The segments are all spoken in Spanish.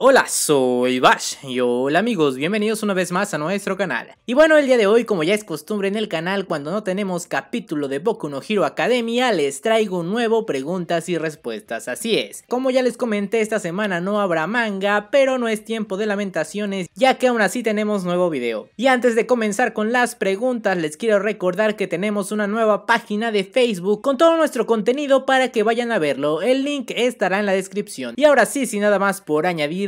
Hola, soy Bash y hola amigos, bienvenidos una vez más a nuestro canal. Y bueno, el día de hoy, como ya es costumbre en el canal, cuando no tenemos capítulo de Boku no Hero Academia, les traigo un nuevo preguntas y respuestas, así es. Como ya les comenté, esta semana no habrá manga, pero no es tiempo de lamentaciones, ya que aún así tenemos nuevo video. Y antes de comenzar con las preguntas, les quiero recordar que tenemos una nueva página de Facebook con todo nuestro contenido para que vayan a verlo, el link estará en la descripción. Y ahora sí, sin nada más por añadir,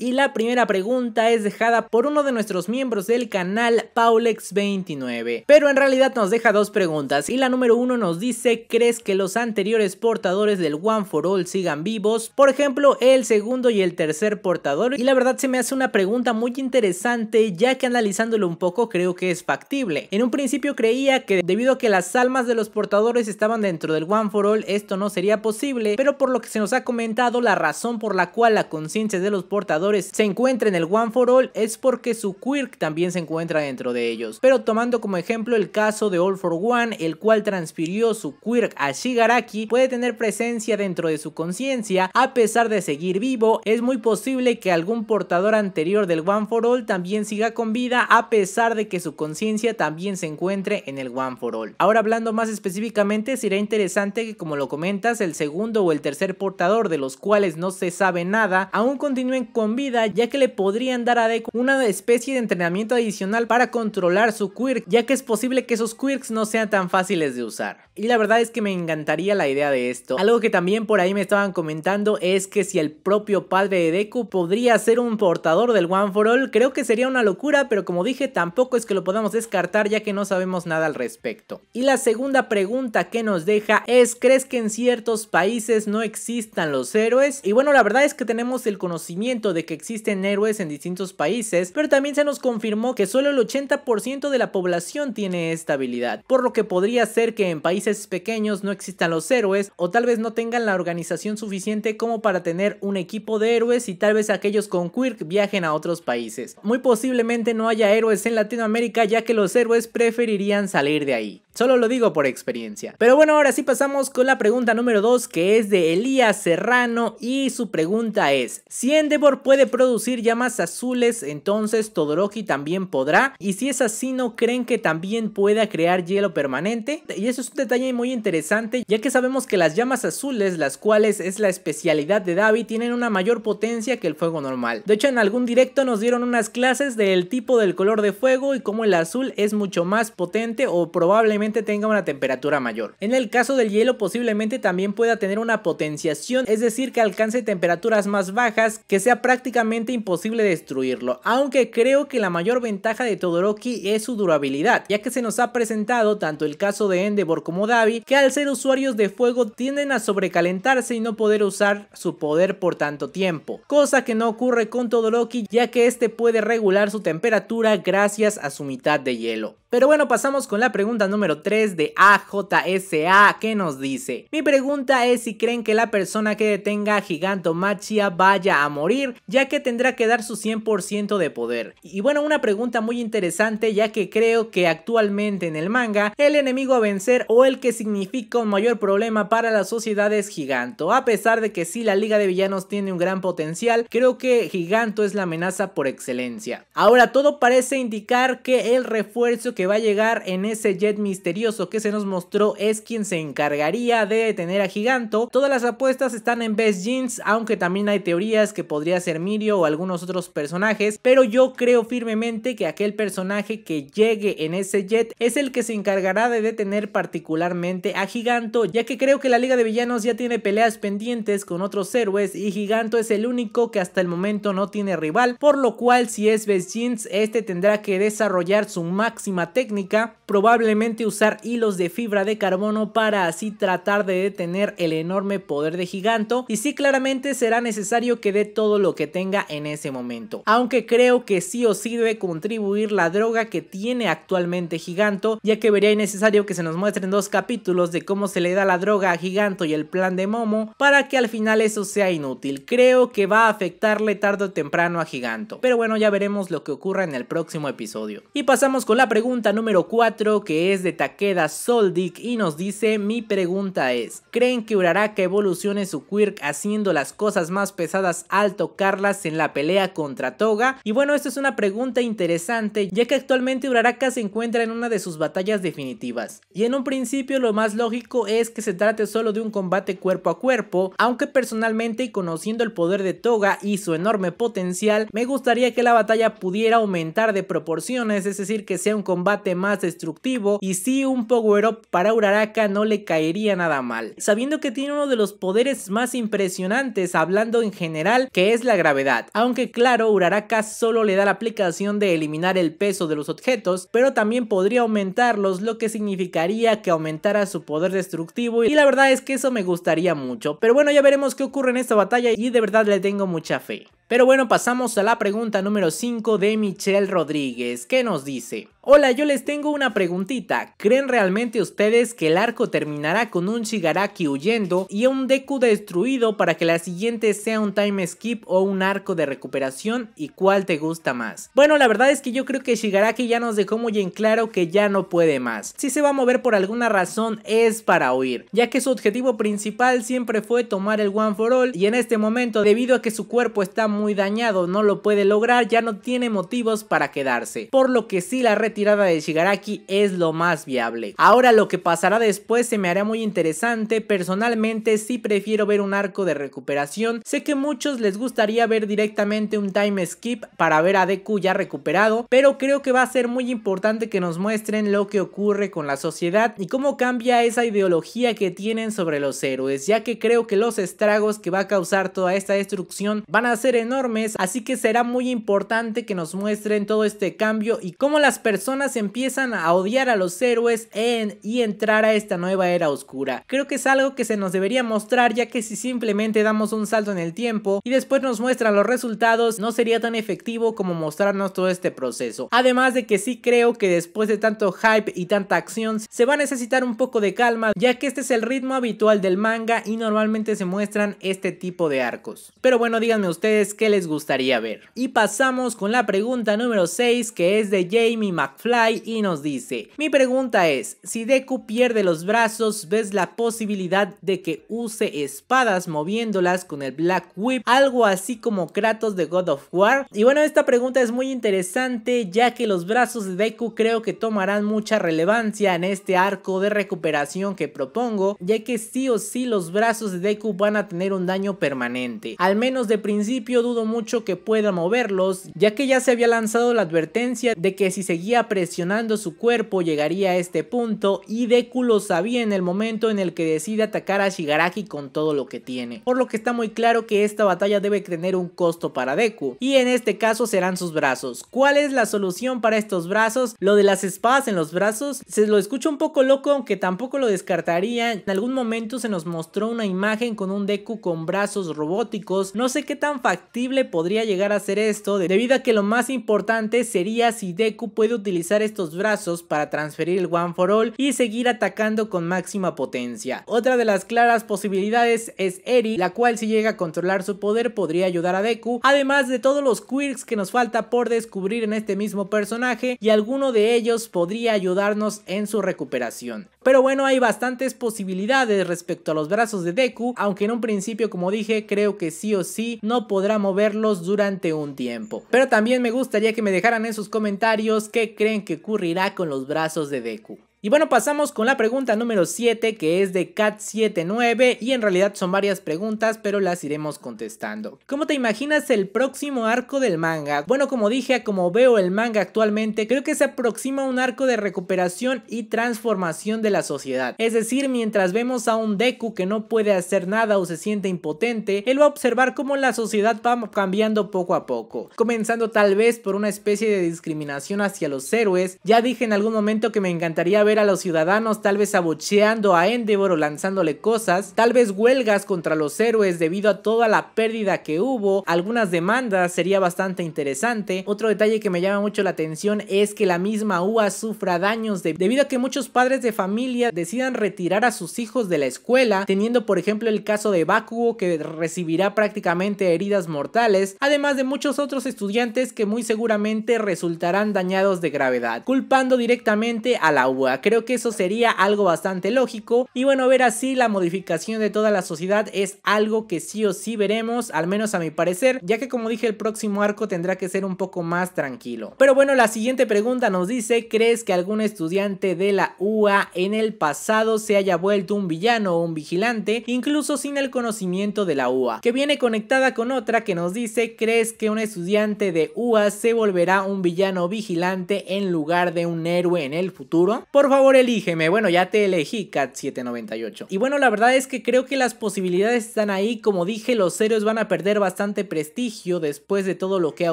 Y la primera pregunta es dejada por uno de nuestros miembros del canal, Paulex29. Pero en realidad nos deja dos preguntas. Y la número uno nos dice: ¿Crees que los anteriores portadores del One for All sigan vivos? Por ejemplo, el segundo y el tercer portador. Y la verdad se me hace una pregunta muy interesante, ya que analizándolo un poco creo que es factible. En un principio creía que debido a que las almas de los portadores estaban dentro del One for All, esto no sería posible. Pero por lo que se nos ha comentado, la razón por la cual la conciencia de los portadores se encuentra en el One for All es porque su Quirk también se encuentra dentro de ellos. Pero tomando como ejemplo el caso de All for One, el cual transfirió su Quirk a Shigaraki, puede tener presencia dentro de su conciencia, a pesar de seguir vivo, es muy posible que algún portador anterior del One for All también siga con vida, a pesar de que su conciencia también se encuentre en el One for All. Ahora hablando más específicamente, será interesante que como lo comentas, el segundo o el tercer portador de los cuales no se sabe nada, aún continúen con vida, ya que le podrían dar a Deku una especie de entrenamiento adicional para controlar su quirk, ya que es posible que esos quirks no sean tan fáciles de usar. Y la verdad es que me encantaría la idea de esto. Algo que también por ahí me estaban comentando es que si el propio padre de Deku podría ser un portador del One for All, creo que sería una locura, pero como dije, tampoco es que lo podamos descartar ya que no sabemos nada al respecto. Y la segunda pregunta que nos deja es, ¿crees que en ciertos países no existan los héroes? Y bueno, la verdad es que tenemos el conocimiento de que existen héroes en distintos países, pero también se nos confirmó que solo el 80% de la población tiene esta habilidad, por lo que podría ser que en países pequeños no existan los héroes o tal vez no tengan la organización suficiente como para tener un equipo de héroes y tal vez aquellos con Quirk viajen a otros países. Muy posiblemente no haya héroes en Latinoamérica ya que los héroes preferirían salir de ahí. Solo lo digo por experiencia. Pero bueno, ahora sí pasamos con la pregunta número 2 que es de Elías Serrano y su pregunta es, si Endeavor puede producir llamas azules, entonces Todoroki también podrá. Y si es así, ¿no creen que también pueda crear hielo permanente? Y eso es un detalle muy interesante, ya que sabemos que las llamas azules, las cuales es la especialidad de Davi, tienen una mayor potencia que el fuego normal. De hecho, en algún directo nos dieron unas clases del tipo del color de fuego y cómo el azul es mucho más potente o probablemente tenga una temperatura mayor. En el caso del hielo posiblemente también pueda tener una potenciación, es decir, que alcance temperaturas más bajas, que sea prácticamente prácticamente imposible destruirlo, aunque creo que la mayor ventaja de Todoroki es su durabilidad, ya que se nos ha presentado tanto el caso de Endeavor como Davi, que al ser usuarios de fuego tienden a sobrecalentarse y no poder usar su poder por tanto tiempo, cosa que no ocurre con Todoroki ya que este puede regular su temperatura gracias a su mitad de hielo. Pero bueno, pasamos con la pregunta número 3 de AJSA que nos dice Mi pregunta es si creen que la persona que detenga a Machia vaya a morir ya que tendrá que dar su 100% de poder. Y bueno, una pregunta muy interesante ya que creo que actualmente en el manga el enemigo a vencer o el que significa un mayor problema para la sociedad es Giganto. A pesar de que si la Liga de Villanos tiene un gran potencial, creo que Giganto es la amenaza por excelencia. Ahora todo parece indicar que el refuerzo que va a llegar en ese jet misterioso que se nos mostró es quien se encargaría de detener a Giganto. Todas las apuestas están en Best Jeans, aunque también hay teorías que podría ser Mirio o algunos otros personajes, pero yo creo firmemente que aquel personaje que llegue en ese jet es el que se encargará de detener particularmente a Giganto, ya que creo que la Liga de Villanos ya tiene peleas pendientes con otros héroes y Giganto es el único que hasta el momento no tiene rival, por lo cual si es Best Jeans, este tendrá que desarrollar su máxima técnica, probablemente usar hilos de fibra de carbono para así tratar de detener el enorme poder de Giganto y sí claramente será necesario que dé todo lo que tenga en ese momento, aunque creo que sí o sí debe contribuir la droga que tiene actualmente Giganto, ya que vería necesario que se nos muestren dos capítulos de cómo se le da la droga a Giganto y el plan de Momo para que al final eso sea inútil, creo que va a afectarle tarde o temprano a Giganto, pero bueno ya veremos lo que ocurra en el próximo episodio. Y pasamos con la pregunta pregunta número 4 que es de Takeda Soldik y nos dice mi pregunta es, ¿creen que Uraraka evolucione su quirk haciendo las cosas más pesadas al tocarlas en la pelea contra Toga? Y bueno, esta es una pregunta interesante ya que actualmente Uraraka se encuentra en una de sus batallas definitivas y en un principio lo más lógico es que se trate solo de un combate cuerpo a cuerpo, aunque personalmente y conociendo el poder de Toga y su enorme potencial, me gustaría que la batalla pudiera aumentar de proporciones, es decir, que sea un combate más destructivo y si un power up para Uraraka no le caería nada mal. Sabiendo que tiene uno de los poderes más impresionantes hablando en general que es la gravedad, aunque claro Uraraka solo le da la aplicación de eliminar el peso de los objetos, pero también podría aumentarlos lo que significaría que aumentara su poder destructivo y la verdad es que eso me gustaría mucho, pero bueno ya veremos qué ocurre en esta batalla y de verdad le tengo mucha fe. Pero bueno pasamos a la pregunta número 5 de Michelle Rodríguez que nos dice Hola, yo les tengo una preguntita. ¿Creen realmente ustedes que el arco terminará con un Shigaraki huyendo y un Deku destruido para que la siguiente sea un time skip o un arco de recuperación? ¿Y cuál te gusta más? Bueno, la verdad es que yo creo que Shigaraki ya nos dejó muy en claro que ya no puede más. Si se va a mover por alguna razón es para huir, ya que su objetivo principal siempre fue tomar el One for All y en este momento debido a que su cuerpo está muy dañado no lo puede lograr ya no tiene motivos para quedarse, por lo que sí la red tirada de Shigaraki es lo más viable. Ahora lo que pasará después se me hará muy interesante, personalmente sí prefiero ver un arco de recuperación, sé que muchos les gustaría ver directamente un time skip para ver a Deku ya recuperado, pero creo que va a ser muy importante que nos muestren lo que ocurre con la sociedad y cómo cambia esa ideología que tienen sobre los héroes, ya que creo que los estragos que va a causar toda esta destrucción van a ser enormes, así que será muy importante que nos muestren todo este cambio y cómo las personas empiezan a odiar a los héroes en, y entrar a esta nueva era oscura. Creo que es algo que se nos debería mostrar ya que si simplemente damos un salto en el tiempo y después nos muestran los resultados no sería tan efectivo como mostrarnos todo este proceso. Además de que sí creo que después de tanto hype y tanta acción se va a necesitar un poco de calma ya que este es el ritmo habitual del manga y normalmente se muestran este tipo de arcos. Pero bueno díganme ustedes qué les gustaría ver. Y pasamos con la pregunta número 6 que es de Jamie McCoy Fly y nos dice, mi pregunta es, si Deku pierde los brazos, ¿ves la posibilidad de que use espadas moviéndolas con el Black Whip? Algo así como Kratos de God of War. Y bueno, esta pregunta es muy interesante ya que los brazos de Deku creo que tomarán mucha relevancia en este arco de recuperación que propongo, ya que sí o sí los brazos de Deku van a tener un daño permanente. Al menos de principio dudo mucho que pueda moverlos, ya que ya se había lanzado la advertencia de que si seguía presionando su cuerpo, llegaría a este punto y Deku lo sabía en el momento en el que decide atacar a Shigaraki con todo lo que tiene. Por lo que está muy claro que esta batalla debe tener un costo para Deku y en este caso serán sus brazos. ¿Cuál es la solución para estos brazos? Lo de las espadas en los brazos se lo escucha un poco loco aunque tampoco lo descartaría. En algún momento se nos mostró una imagen con un Deku con brazos robóticos. No sé qué tan factible podría llegar a ser esto debido a que lo más importante sería si Deku puede utilizar utilizar estos brazos para transferir el One for All y seguir atacando con máxima potencia. Otra de las claras posibilidades es Eri, la cual si llega a controlar su poder podría ayudar a Deku, además de todos los quirks que nos falta por descubrir en este mismo personaje y alguno de ellos podría ayudarnos en su recuperación. Pero bueno, hay bastantes posibilidades respecto a los brazos de Deku, aunque en un principio, como dije, creo que sí o sí no podrá moverlos durante un tiempo. Pero también me gustaría que me dejaran en sus comentarios qué creen que ocurrirá con los brazos de Deku. Y bueno, pasamos con la pregunta número 7 que es de Cat79 y en realidad son varias preguntas pero las iremos contestando. ¿Cómo te imaginas el próximo arco del manga? Bueno, como dije, como veo el manga actualmente, creo que se aproxima un arco de recuperación y transformación de la sociedad. Es decir, mientras vemos a un Deku que no puede hacer nada o se siente impotente, él va a observar cómo la sociedad va cambiando poco a poco, comenzando tal vez por una especie de discriminación hacia los héroes. Ya dije en algún momento que me encantaría a los ciudadanos tal vez abucheando a Endeavor o lanzándole cosas, tal vez huelgas contra los héroes debido a toda la pérdida que hubo, algunas demandas sería bastante interesante. Otro detalle que me llama mucho la atención es que la misma UA sufra daños debido a que muchos padres de familia decidan retirar a sus hijos de la escuela, teniendo por ejemplo el caso de Bakugo que recibirá prácticamente heridas mortales, además de muchos otros estudiantes que muy seguramente resultarán dañados de gravedad, culpando directamente a la UA Creo que eso sería algo bastante lógico. Y bueno, ver así la modificación de toda la sociedad es algo que sí o sí veremos, al menos a mi parecer, ya que como dije el próximo arco tendrá que ser un poco más tranquilo. Pero bueno, la siguiente pregunta nos dice, ¿crees que algún estudiante de la UA en el pasado se haya vuelto un villano o un vigilante, incluso sin el conocimiento de la UA? Que viene conectada con otra que nos dice, ¿crees que un estudiante de UA se volverá un villano vigilante en lugar de un héroe en el futuro? Por favor elígeme. Bueno, ya te elegí, Cat 798. Y bueno, la verdad es que creo que las posibilidades están ahí. Como dije, los héroes van a perder bastante prestigio después de todo lo que ha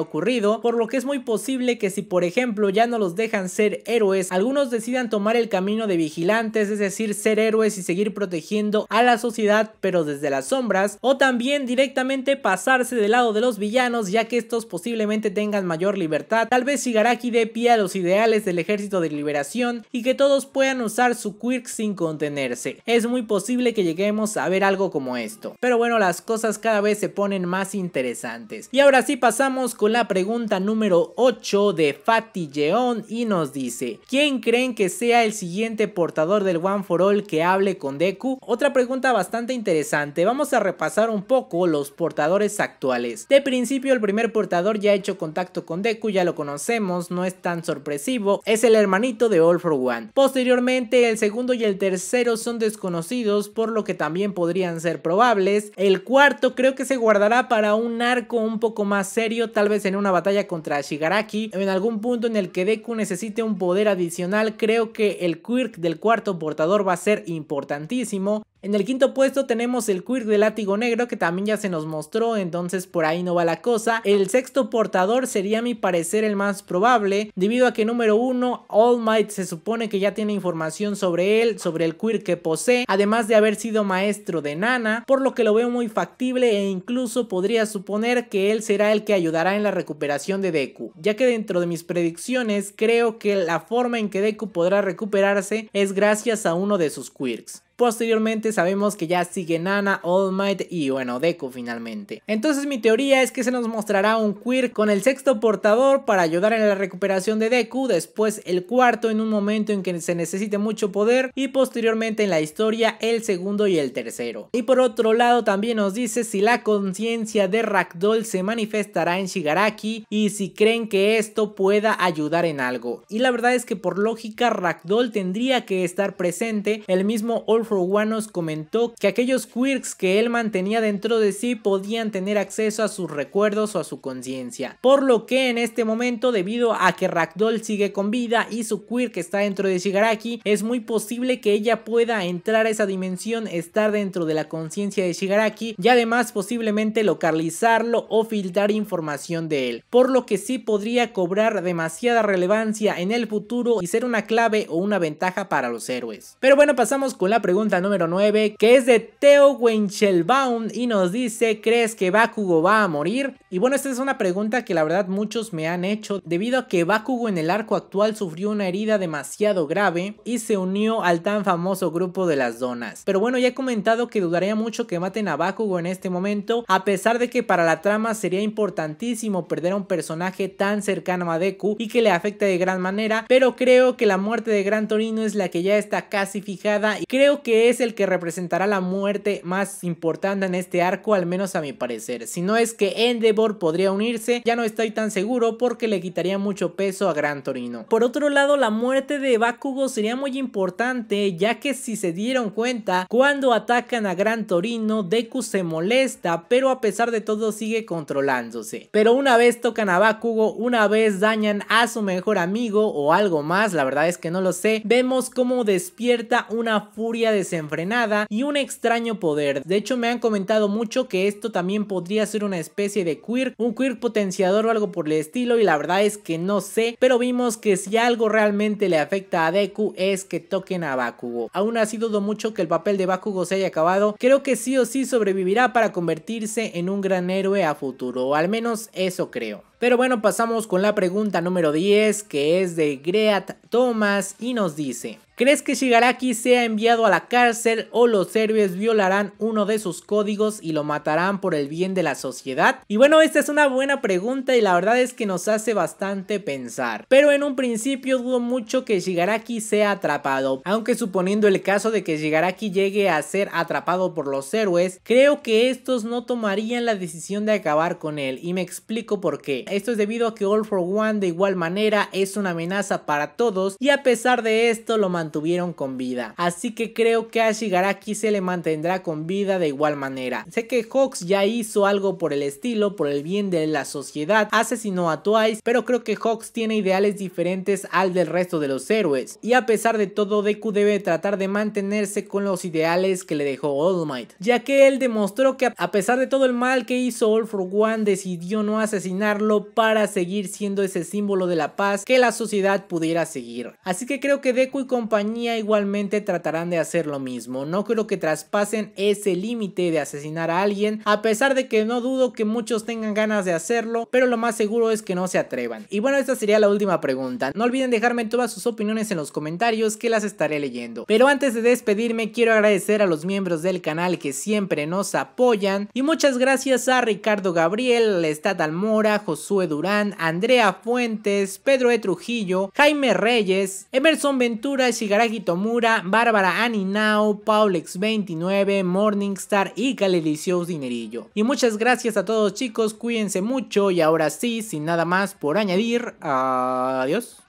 ocurrido, por lo que es muy posible que si por ejemplo ya no los dejan ser héroes, algunos decidan tomar el camino de vigilantes, es decir, ser héroes y seguir protegiendo a la sociedad pero desde las sombras, o también directamente pasarse del lado de los villanos ya que estos posiblemente tengan mayor libertad. Tal vez Shigaraki de pie a los ideales del ejército de liberación y que todo todos puedan usar su quirk sin contenerse. Es muy posible que lleguemos a ver algo como esto. Pero bueno, las cosas cada vez se ponen más interesantes. Y ahora sí pasamos con la pregunta número 8 de Fatty Yeon y nos dice, ¿quién creen que sea el siguiente portador del One for All que hable con Deku? Otra pregunta bastante interesante, vamos a repasar un poco los portadores actuales. De principio el primer portador ya ha hecho contacto con Deku, ya lo conocemos, no es tan sorpresivo, es el hermanito de All for One. Posteriormente, el segundo y el tercero son desconocidos, por lo que también podrían ser probables. El cuarto creo que se guardará para un arco un poco más serio, tal vez en una batalla contra Shigaraki. En algún punto en el que Deku necesite un poder adicional, creo que el quirk del cuarto portador va a ser importantísimo. En el quinto puesto tenemos el Quirk de Látigo Negro que también ya se nos mostró, entonces por ahí no va la cosa. El sexto portador sería a mi parecer el más probable, debido a que número uno, All Might se supone que ya tiene información sobre él, sobre el Quirk que posee, además de haber sido maestro de Nana, por lo que lo veo muy factible e incluso podría suponer que él será el que ayudará en la recuperación de Deku, ya que dentro de mis predicciones creo que la forma en que Deku podrá recuperarse es gracias a uno de sus Quirks. Posteriormente sabemos que ya sigue Nana, All Might y bueno, Deku finalmente. Entonces mi teoría es que se nos mostrará un queer con el sexto portador para ayudar en la recuperación de Deku, después el cuarto en un momento en que se necesite mucho poder y posteriormente en la historia el segundo y el tercero. Y por otro lado también nos dice si la conciencia de Ragdoll se manifestará en Shigaraki y si creen que esto pueda ayudar en algo. Y la verdad es que por lógica Ragdoll tendría que estar presente, el mismo All for One nos comentó que aquellos quirks que él mantenía dentro de sí podían tener acceso a sus recuerdos o a su conciencia. Por lo que en este momento, debido a que Ragdoll sigue con vida y su quirk está dentro de Shigaraki, es muy posible que ella pueda entrar a esa dimensión, estar dentro de la conciencia de Shigaraki y además posiblemente localizarlo o filtrar información de él. Por lo que sí podría cobrar demasiada relevancia en el futuro y ser una clave o una ventaja para los héroes. Pero bueno, pasamos con la pregunta pregunta número 9, que es de Teo Wenchelbaum y nos dice, ¿crees que Bakugo va a morir? Y bueno, esta es una pregunta que la verdad muchos me han hecho, debido a que Bakugo en el arco actual sufrió una herida demasiado grave y se unió al tan famoso grupo de las donas. Pero bueno, ya he comentado que dudaría mucho que maten a Bakugo en este momento, a pesar de que para la trama sería importantísimo perder a un personaje tan cercano a Deku y que le afecte de gran manera, pero creo que la muerte de Gran Torino es la que ya está casi fijada y creo que que es el que representará la muerte más importante en este arco, al menos a mi parecer. Si no es que Endeavor podría unirse, ya no estoy tan seguro porque le quitaría mucho peso a Gran Torino. Por otro lado, la muerte de Bakugo sería muy importante, ya que si se dieron cuenta, cuando atacan a Gran Torino, Deku se molesta, pero a pesar de todo sigue controlándose. Pero una vez tocan a Bakugo, una vez dañan a su mejor amigo o algo más, la verdad es que no lo sé, vemos cómo despierta una furia desenfrenada y un extraño poder. De hecho me han comentado mucho que esto también podría ser una especie de queer, un queer potenciador o algo por el estilo y la verdad es que no sé, pero vimos que si algo realmente le afecta a Deku es que toquen a Bakugo. Aún así dudo mucho que el papel de Bakugo se haya acabado, creo que sí o sí sobrevivirá para convertirse en un gran héroe a futuro, o al menos eso creo. Pero bueno, pasamos con la pregunta número 10 que es de Great Thomas y nos dice, ¿crees que Shigaraki sea enviado a la cárcel o los héroes violarán uno de sus códigos y lo matarán por el bien de la sociedad? Y bueno, esta es una buena pregunta y la verdad es que nos hace bastante pensar. Pero en un principio dudo mucho que Shigaraki sea atrapado, aunque suponiendo el caso de que Shigaraki llegue a ser atrapado por los héroes, creo que estos no tomarían la decisión de acabar con él y me explico por qué. Esto es debido a que All for One de igual manera es una amenaza para todos y a pesar de esto lo mantuvieron con vida. Así que creo que a Shigaraki se le mantendrá con vida de igual manera. Sé que Hawks ya hizo algo por el estilo, por el bien de la sociedad, asesinó a Twice, pero creo que Hawks tiene ideales diferentes al del resto de los héroes. Y a pesar de todo, Deku debe tratar de mantenerse con los ideales que le dejó All Might, ya que él demostró que a pesar de todo el mal que hizo All for One decidió no asesinarlo para seguir siendo ese símbolo de la paz que la sociedad pudiera seguir. Así que creo que Deku y compañía igualmente tratarán de hacer lo mismo. No creo que traspasen ese límite de asesinar a alguien, a pesar de que no dudo que muchos tengan ganas de hacerlo, pero lo más seguro es que no se atrevan. Y bueno, esta sería la última pregunta. No olviden dejarme todas sus opiniones en los comentarios que las estaré leyendo. Pero antes de despedirme, quiero agradecer a los miembros del canal que siempre nos apoyan. Y muchas gracias a Ricardo Gabriel, Estatal Almora, José Sue Durán, Andrea Fuentes, Pedro E. Trujillo, Jaime Reyes, Emerson Ventura, Shigaraki Tomura, Bárbara Aninao, Paulex29, Morningstar y Galericios Dinerillo. Y muchas gracias a todos chicos, cuídense mucho y ahora sí, sin nada más por añadir, adiós.